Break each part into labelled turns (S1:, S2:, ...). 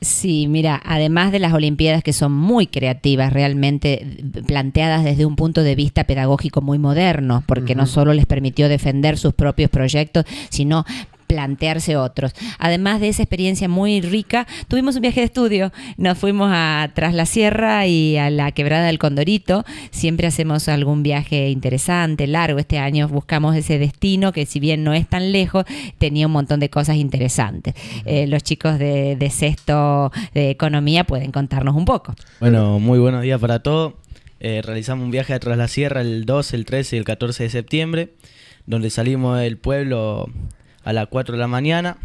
S1: Sí, mira, además de las Olimpiadas que son muy creativas, realmente planteadas desde un punto de vista pedagógico muy moderno, porque no solo les permitió defender sus propios proyectos, sino plantearse otros. Además de esa experiencia muy rica, tuvimos un viaje de estudio, nos fuimos a Tras la Sierra y a la Quebrada del Condorito, siempre hacemos algún viaje interesante, largo, este año buscamos ese destino que si bien no es tan lejos, tenía un montón de cosas interesantes. Eh, los chicos de, sexto de economía pueden contarnos un poco.
S2: Bueno, muy buenos días para todos. Eh, realizamos un viaje a Tras la Sierra el 2, el 13 y el 14 de septiembre, donde salimos del pueblo a las 4 de la mañana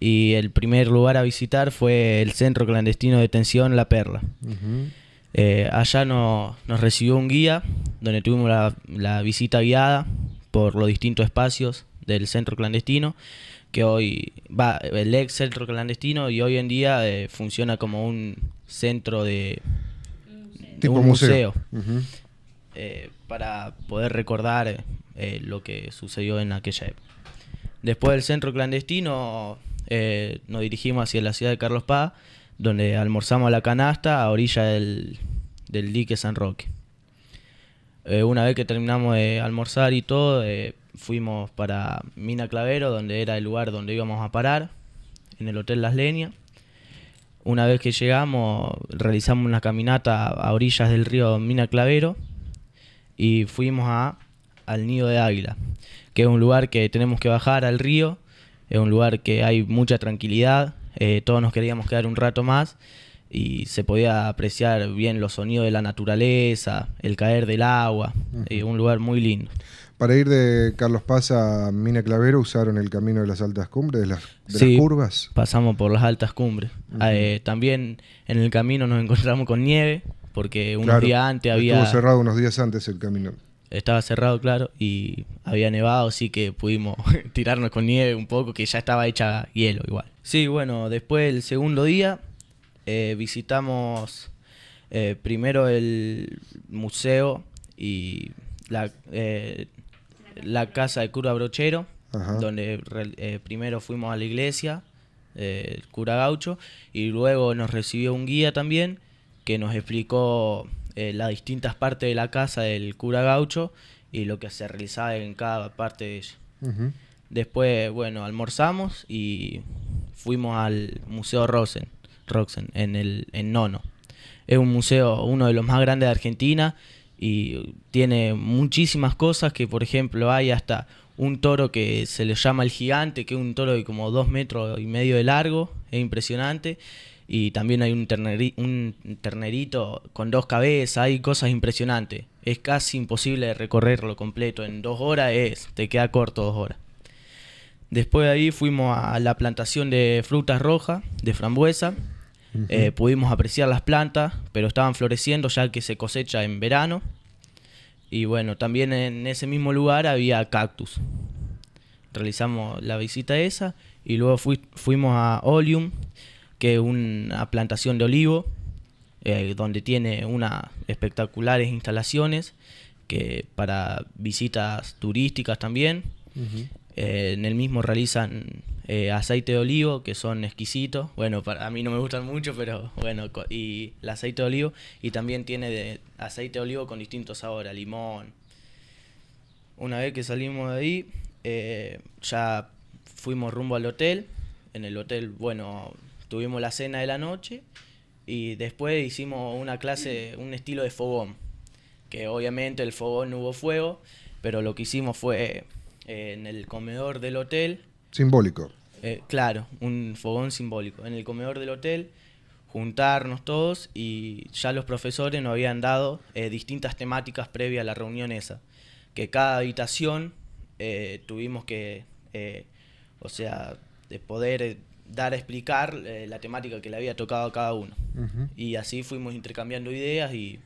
S2: y el primer lugar a visitar fue el centro clandestino de detención La Perla. Eh, allá nos recibió un guía donde tuvimos la, visita guiada por los distintos espacios del centro clandestino, que hoy va, el ex centro clandestino y hoy en día eh, funciona como un centro de... un museo. Eh, para poder recordar lo que sucedió en aquella época. Después del centro clandestino eh, nos dirigimos hacia la ciudad de Carlos Paz, donde almorzamos la canasta a orilla del, dique San Roque. Eh, una vez que terminamos de almorzar y todo, eh, fuimos para Mina Clavero, donde era el lugar donde íbamos a parar, en el Hotel Las Leñas. Una vez que llegamos, realizamos una caminata a orillas del río Mina Clavero y fuimos a, al Nido de Águila que es un lugar que tenemos que bajar al río, es un lugar que hay mucha tranquilidad, eh, todos nos queríamos quedar un rato más y se podía apreciar bien los sonidos de la naturaleza, el caer del agua, eh, un lugar muy lindo. Para ir de Carlos Paz a Mina Clavero usaron el camino de las altas cumbres, de las, de curvas. Pasamos por las altas cumbres. Ah, eh, también en el camino nos encontramos con nieve, porque un día antes había... Estuvo cerrado unos días antes el camino estaba cerrado, claro, y había nevado, así que pudimos tirarnos con nieve un poco, que ya estaba hecha hielo igual. Sí, bueno, después el segundo día eh, visitamos eh, primero el museo y la, eh, la casa del cura Brochero, donde primero fuimos a la iglesia, el cura Gaucho, y luego nos recibió un guía también que nos explicó eh, las distintas partes de la casa del cura gaucho y lo que se realizaba en cada parte de ella. Después, bueno, almorzamos y fuimos al Museo Rosen, Roxen en, el, en Nono. Es un museo, uno de los más grandes de Argentina y tiene muchísimas cosas que, por ejemplo, hay hasta un toro que se le llama el gigante, que es un toro de como dos metros y medio de largo, es impresionante y también hay un, ternerito con dos cabezas, hay cosas impresionantes. Es casi imposible recorrerlo completo en dos horas, te queda corto dos horas. Después de ahí fuimos a la plantación de frutas rojas, de frambuesa. Eh, pudimos apreciar las plantas, pero estaban floreciendo ya que se cosecha en verano. Y bueno, también en ese mismo lugar había cactus. Realizamos la visita esa y luego fuimos a Olium, que una plantación de olivo, eh, donde tiene unas espectaculares instalaciones que para visitas turísticas también. Eh, en el mismo realizan eh, aceite de olivo, que son exquisitos. Bueno, a mí no me gustan mucho, pero bueno, y el aceite de olivo. Y también tiene de aceite de olivo con distintos sabores, limón. Una vez que salimos de ahí, ya fuimos rumbo al hotel. En el hotel, bueno, tuvimos la cena de la noche y después hicimos una clase, un estilo de fogón, que obviamente el fogón no hubo fuego, pero lo que hicimos fue eh, en el comedor del hotel. Simbólico. Eh, claro, un fogón simbólico. En el comedor del hotel juntarnos todos y ya los profesores nos habían dado eh, distintas temáticas previas a la reunión esa, que cada habitación tuvimos que, o sea, de poder dar a explicar eh, la temática que le había tocado a cada uno. Y así fuimos intercambiando ideas y,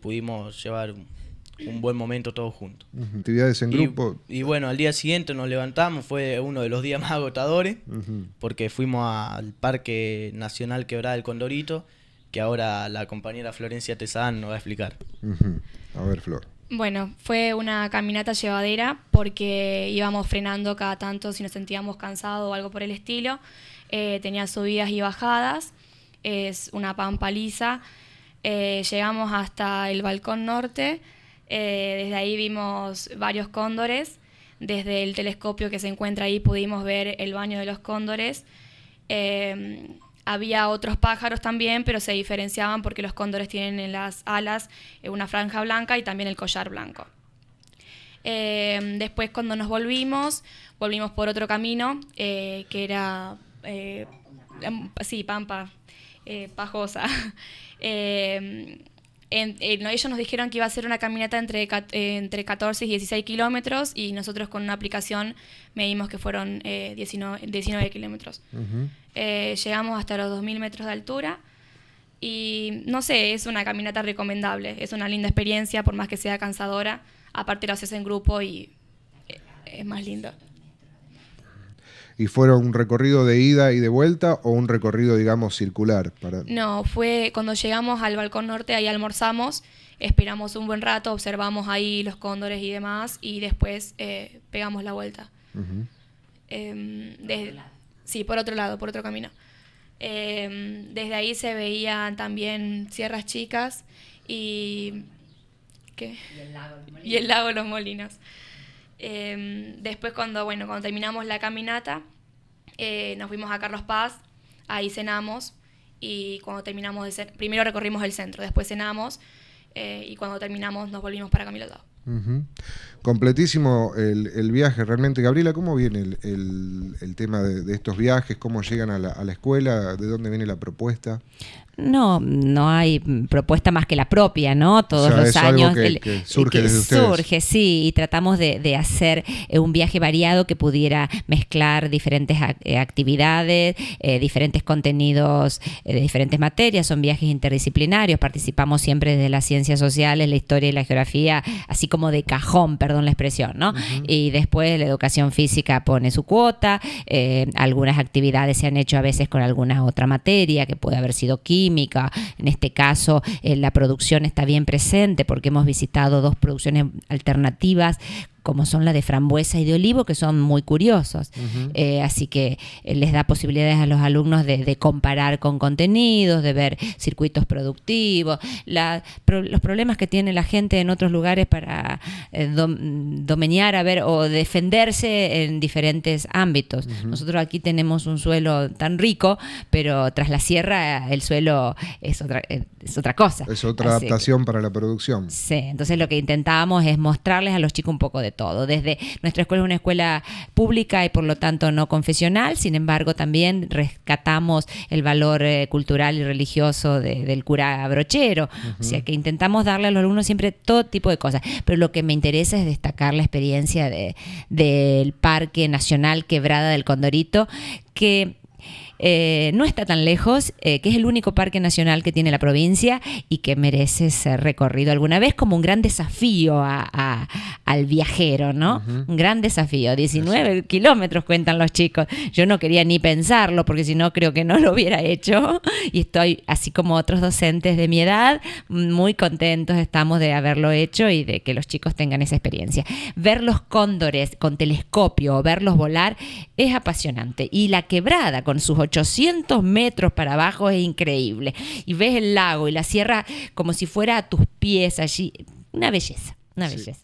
S2: pudimos llevar un, buen momento todos juntos. Actividades en grupo. Y bueno, al día siguiente nos levantamos, fue uno de los días más agotadores, porque fuimos al Parque Nacional Quebrada del Condorito, que ahora la compañera Florencia Tezán nos va a explicar.
S3: A ver, Flor. Bueno, fue una caminata llevadera porque íbamos frenando cada tanto si nos sentíamos cansados o algo por el estilo. Eh, tenía subidas y bajadas, es una pampa lisa. Eh, llegamos hasta el balcón norte, eh, desde ahí vimos varios cóndores, desde el telescopio que se encuentra ahí pudimos ver el baño de los cóndores. Había otros pájaros también, pero se diferenciaban porque los cóndores tienen en las alas eh, una franja blanca y también el collar blanco. Eh, después cuando nos volvimos, volvimos por otro camino, eh, que era, sí, Pampa, Pajosa. Eh, ellos nos dijeron que iba a ser una caminata entre, 14 eh, y 16 kilómetros y nosotros con una aplicación medimos que fueron 19, eh, kilómetros. llegamos hasta los 2.000 metros de altura y no sé, es una caminata recomendable, es una linda experiencia por más que sea cansadora, aparte lo haces en grupo y es más lindo.
S2: ¿Y fueron un recorrido de ida y de vuelta o un recorrido, digamos, circular? Para...
S3: No, fue cuando llegamos al Balcón Norte, ahí almorzamos, esperamos un buen rato, observamos ahí los cóndores y demás, y después eh, pegamos la vuelta. Em, sí, por otro lado, por otro camino. Em, desde ahí se veían también Sierras Chicas y... ¿qué? Y el lago, Y Los Molinos. Em, después cuando, bueno, cuando terminamos la caminata, eh, nos fuimos a Carlos Paz, ahí cenamos y cuando terminamos de primero recorrimos el centro, después cenamos eh, y cuando terminamos nos volvimos para Camilo Dado.
S2: Completísimo el, viaje, realmente. Gabriela, ¿cómo viene el, tema de, estos viajes? ¿Cómo llegan a la, a la, escuela? ¿De dónde viene la propuesta?
S1: No, no hay propuesta más que la propia, ¿no? Todos los años. surge Surge, sí, y tratamos de, hacer eh, un viaje variado que pudiera mezclar diferentes eh, actividades, eh, diferentes contenidos de diferentes materias. Son viajes interdisciplinarios, participamos siempre desde las ciencias sociales, la historia y la geografía, así como de cajón, perdón la expresión, ¿no? Y después la educación física pone su cuota, algunas actividades se han hecho a veces con alguna otra materia que puede haber sido química en este caso eh, la producción está bien presente porque hemos visitado dos producciones alternativas como son la de frambuesa y de olivo, que son muy curiosos. Eh, así que eh, les da posibilidades a los alumnos de, comparar con contenidos, de ver circuitos productivos, los problemas que tiene la gente en otros lugares para eh, a ver, o defenderse en diferentes ámbitos. Nosotros aquí tenemos un suelo tan rico, pero tras la sierra el suelo es otra, es otra cosa. Es otra adaptación
S2: para la producción. Sí,
S1: entonces lo que intentábamos es mostrarles a los chicos un poco de todo. Desde nuestra escuela es una escuela pública y por lo tanto no confesional, sin embargo también rescatamos el valor eh, cultural y religioso del cura brochero. O sea que intentamos darle a los alumnos siempre todo tipo de cosas. Pero lo que me interesa es destacar la experiencia del Parque Nacional Quebrada del Condorito, que eh, no está tan lejos, eh, que es el único parque nacional que tiene la provincia y que merece ser recorrido alguna vez como un gran desafío al viajero, ¿no? Un gran desafío. 19 kilómetros cuentan los chicos. Yo no quería ni pensarlo porque si no creo que no lo hubiera hecho y estoy, así como otros docentes de mi edad, muy contentos estamos de haberlo hecho y de que los chicos tengan esa experiencia. Ver los cóndores con telescopio, o verlos volar, es apasionante. Y la quebrada con sus 800 metros para abajo es increíble. Y ves el lago y la sierra como si fuera a tus pies allí. Una belleza, una belleza.